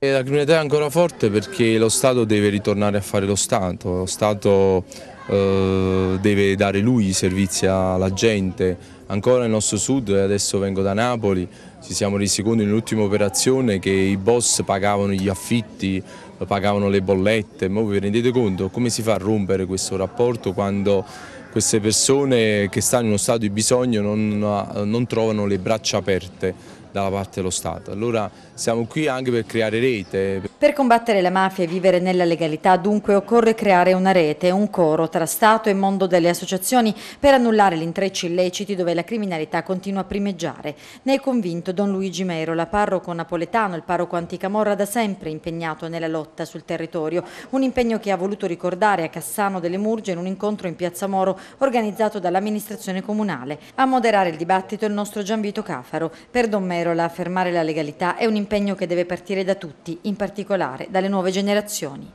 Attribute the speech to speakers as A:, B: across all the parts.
A: Eh, la criminalità è ancora forte perché lo Stato deve ritornare a fare lo Stato, lo Stato eh, deve dare lui i servizi alla gente, ancora nel nostro sud, eh, adesso vengo da Napoli, ci siamo resi conto nell'ultima operazione che i boss pagavano gli affitti, pagavano le bollette, ma voi vi rendete conto come si fa a rompere questo rapporto quando queste persone che stanno in uno stato di bisogno non, non trovano le braccia aperte dalla parte dello Stato. Allora siamo qui anche per creare rete.
B: Per combattere la mafia e vivere nella legalità dunque occorre creare una rete, un coro tra Stato e mondo delle associazioni per annullare gli intrecci illeciti dove la criminalità continua a primeggiare. Ne è convinto Don Luigi Mero, la parroco napoletano, il parroco anticamorra da sempre impegnato nella lotta sul territorio, un impegno che ha voluto ricordare a Cassano delle Murge in un incontro in Piazza Moro organizzato dall'amministrazione comunale. A moderare il dibattito il nostro Gianvito Cafaro. Per Don Mero Cerola a la legalità è un impegno che deve partire da tutti, in particolare dalle nuove generazioni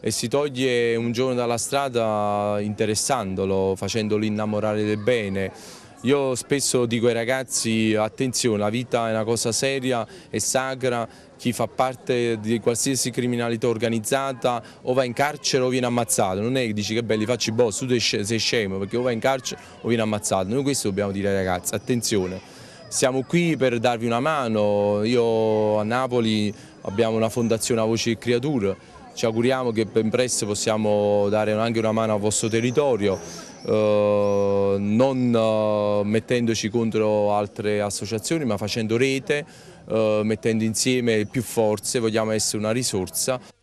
A: e si toglie un giorno dalla strada interessandolo, facendolo innamorare del bene. Io spesso dico ai ragazzi attenzione, la vita è una cosa seria e sacra, chi fa parte di qualsiasi criminalità organizzata o va in carcere o viene ammazzato, non è che dici che belli facci boss, tu sei scemo perché o va in carcere o viene ammazzato, noi questo dobbiamo dire ai ragazzi, attenzione siamo qui per darvi una mano, io a Napoli abbiamo una fondazione a voci e creature, ci auguriamo che ben presto possiamo dare anche una mano al vostro territorio, eh, non eh, mettendoci contro altre associazioni ma facendo rete, eh, mettendo insieme più forze, vogliamo essere una risorsa.